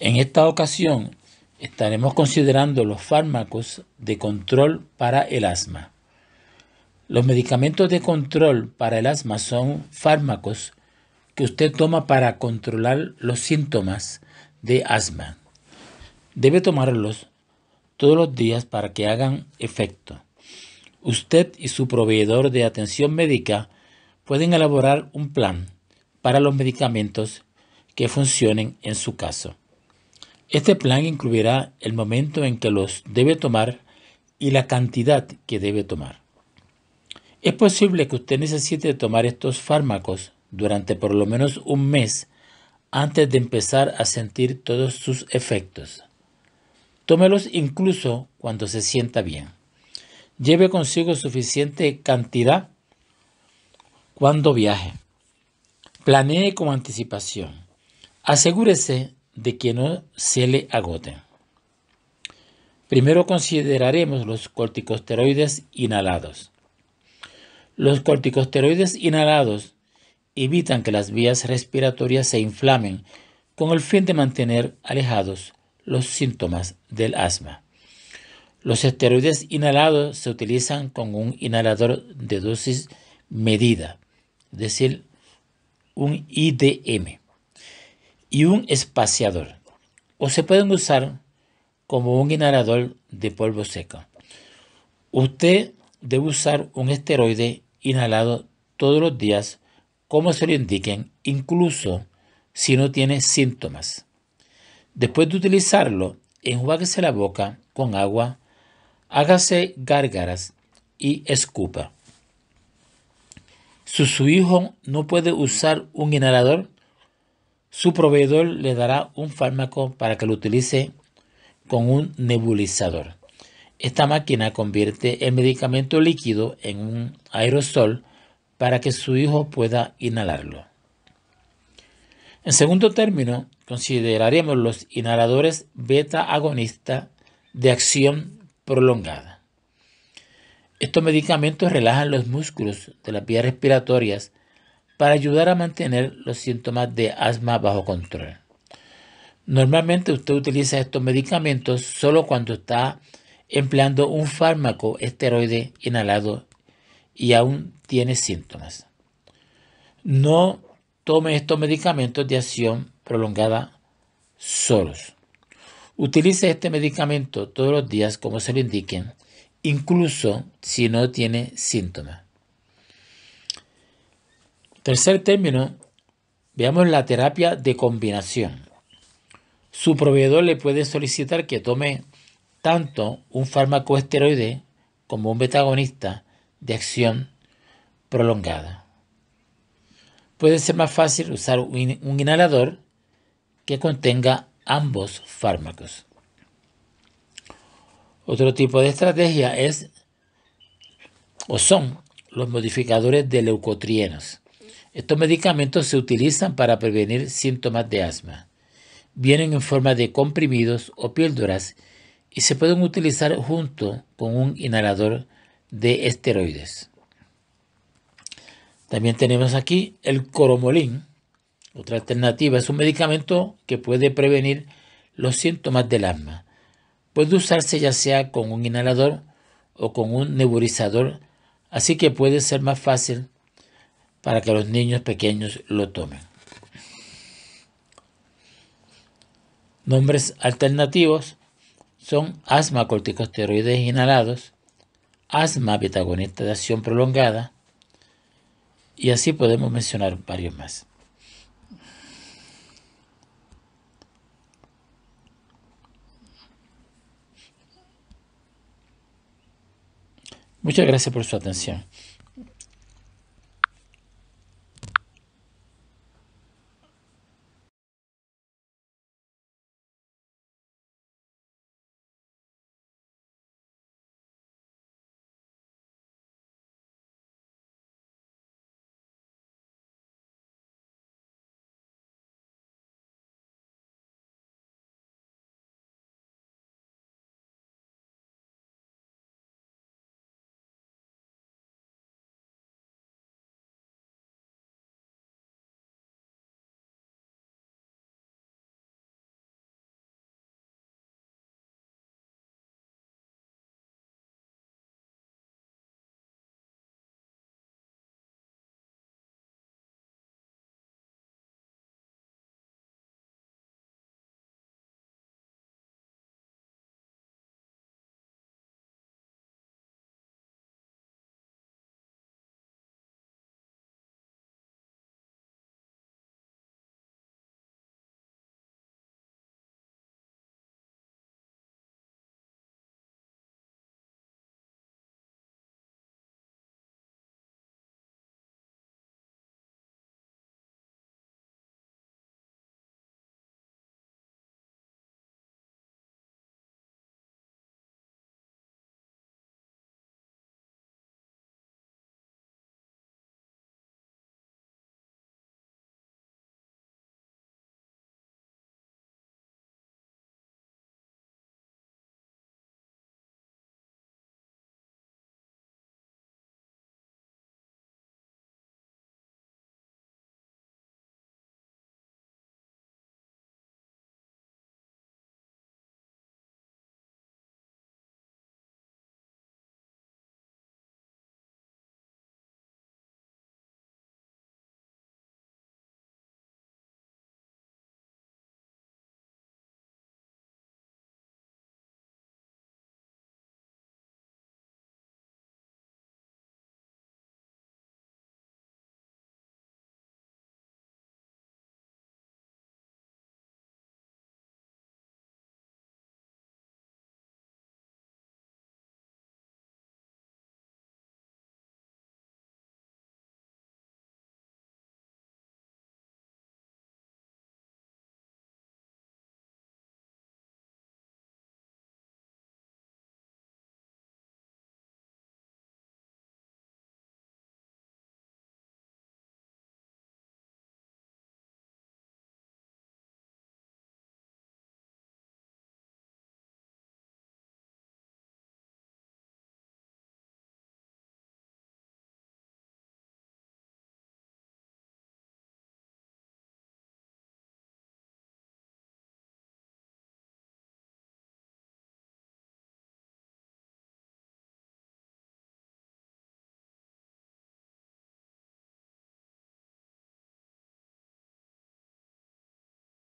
En esta ocasión estaremos considerando los fármacos de control para el asma. Los medicamentos de control para el asma son fármacos que usted toma para controlar los síntomas de asma. Debe tomarlos todos los días para que hagan efecto. Usted y su proveedor de atención médica pueden elaborar un plan para los medicamentos que funcionen en su caso. Este plan incluirá el momento en que los debe tomar y la cantidad que debe tomar. Es posible que usted necesite tomar estos fármacos durante por lo menos un mes antes de empezar a sentir todos sus efectos. Tómelos incluso cuando se sienta bien. Lleve consigo suficiente cantidad cuando viaje. Planee con anticipación. Asegúrese de que no se le agoten. Primero consideraremos los corticosteroides inhalados. Los corticosteroides inhalados evitan que las vías respiratorias se inflamen con el fin de mantener alejados los síntomas del asma. Los esteroides inhalados se utilizan con un inhalador de dosis medida, es decir, un IDM y un espaciador. O se pueden usar como un inhalador de polvo seco. Usted debe usar un esteroide inhalado todos los días, como se lo indiquen, incluso si no tiene síntomas. Después de utilizarlo, enjuáguese la boca con agua, hágase gárgaras y escupa. Si su hijo no puede usar un inhalador, su proveedor le dará un fármaco para que lo utilice con un nebulizador. Esta máquina convierte el medicamento líquido en un aerosol para que su hijo pueda inhalarlo. En segundo término, consideraremos los inhaladores beta agonistas de acción prolongada. Estos medicamentos relajan los músculos de las vías respiratorias para ayudar a mantener los síntomas de asma bajo control. Normalmente usted utiliza estos medicamentos solo cuando está empleando un fármaco esteroide inhalado y aún tiene síntomas. No tome estos medicamentos de acción prolongada solos. Utilice este medicamento todos los días como se le indiquen, incluso si no tiene síntomas. Tercer término, veamos la terapia de combinación. Su proveedor le puede solicitar que tome tanto un fármaco esteroide como un betagonista de acción prolongada. Puede ser más fácil usar un inhalador que contenga ambos fármacos. Otro tipo de estrategia es o son los modificadores de leucotrienos. Estos medicamentos se utilizan para prevenir síntomas de asma. Vienen en forma de comprimidos o píldoras y se pueden utilizar junto con un inhalador de esteroides. También tenemos aquí el coromolín. Otra alternativa es un medicamento que puede prevenir los síntomas del asma. Puede usarse ya sea con un inhalador o con un nebulizador, así que puede ser más fácil para que los niños pequeños lo tomen. Nombres alternativos son asma corticosteroides inhalados, asma betagonista de acción prolongada, y así podemos mencionar varios más. Muchas gracias por su atención.